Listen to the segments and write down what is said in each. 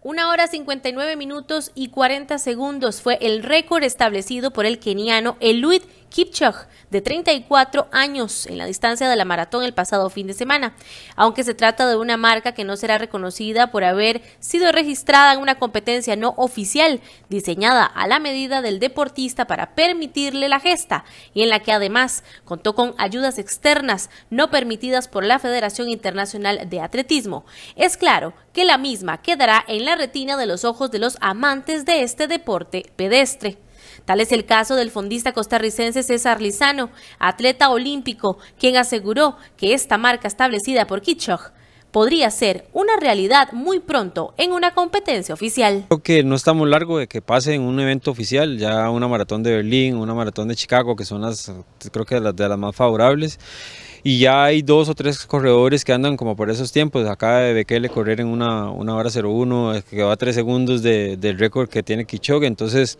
Una hora 59 minutos y 40 segundos fue el récord establecido por el keniano Eluid Kipchoge, de 34 años, en la distancia de la maratón el pasado fin de semana. Aunque se trata de una marca que no será reconocida por haber sido registrada en una competencia no oficial, diseñada a la medida del deportista para permitirle la gesta, y en la que además contó con ayudas externas no permitidas por la Federación Internacional de Atletismo. Es claro que la misma quedará en la retina de los ojos de los amantes de este deporte pedestre. Tal es el caso del fondista costarricense César Lizano, atleta olímpico, quien aseguró que esta marca establecida por Kitschog podría ser una realidad muy pronto en una competencia oficial. Creo que no estamos largo de que pase en un evento oficial, ya una maratón de Berlín, una maratón de Chicago, que son las, creo que las de las más favorables. Y ya hay dos o tres corredores que andan como por esos tiempos. Acá de Bekele correr en una, una hora 01, que va a tres segundos del récord que tiene Kichog. Entonces,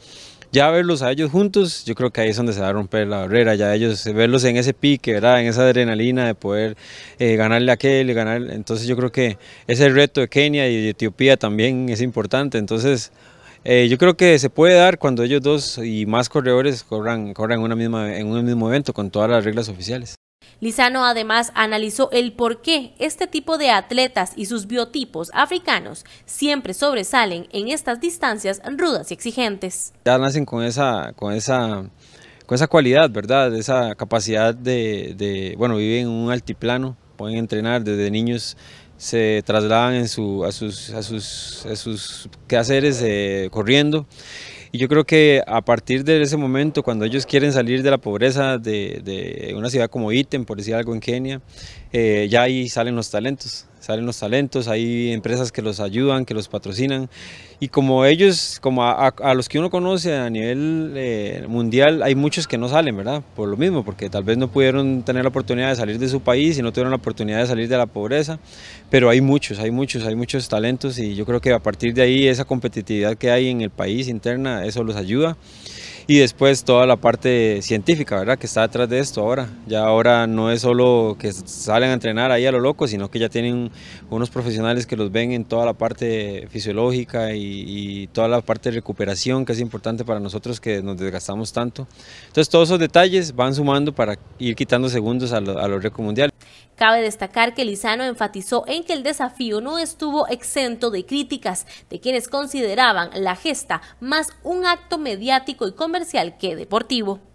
ya verlos a ellos juntos, yo creo que ahí es donde se va a romper la barrera, ya ellos, eh, verlos en ese pique, ¿verdad? en esa adrenalina de poder eh, ganarle a aquel, ganar, entonces yo creo que ese reto de Kenia y de Etiopía también es importante, entonces eh, yo creo que se puede dar cuando ellos dos y más corredores corran, corran una misma, en un mismo evento con todas las reglas oficiales. Lizano además analizó el por qué este tipo de atletas y sus biotipos africanos siempre sobresalen en estas distancias rudas y exigentes. Ya nacen con esa, con esa, con esa cualidad, ¿verdad? Esa capacidad de, de bueno, viven en un altiplano, pueden entrenar desde niños se trasladan en su, a, sus, a, sus, sus quehaceres eh, corriendo y yo creo que a partir de ese momento, cuando ellos quieren salir de la pobreza de, una ciudad como ítem, por decir algo en Kenia, eh, ya ahí salen los talentos salen los talentos, hay empresas que los ayudan, que los patrocinan. Y como ellos, como a, los que uno conoce a nivel eh, mundial, hay muchos que no salen, ¿verdad? Por lo mismo, porque tal vez no pudieron tener la oportunidad de salir de su país y no tuvieron la oportunidad de salir de la pobreza. Pero hay muchos, hay muchos, hay muchos talentos y yo creo que a partir de ahí esa competitividad que hay en el país interna, eso los ayuda y después toda la parte científica, ¿verdad? Que está detrás de esto ahora. Ya ahora no es solo que salen a entrenar ahí a lo loco, sino que ya tienen unos profesionales que los ven en toda la parte fisiológica y, toda la parte de recuperación que es importante para nosotros que nos desgastamos tanto. Entonces todos esos detalles van sumando para ir quitando segundos a, los récords mundiales. Cabe destacar que Lizano enfatizó en que el desafío no estuvo exento de críticas de quienes consideraban la gesta más un acto mediático y comercial comercial que deportivo.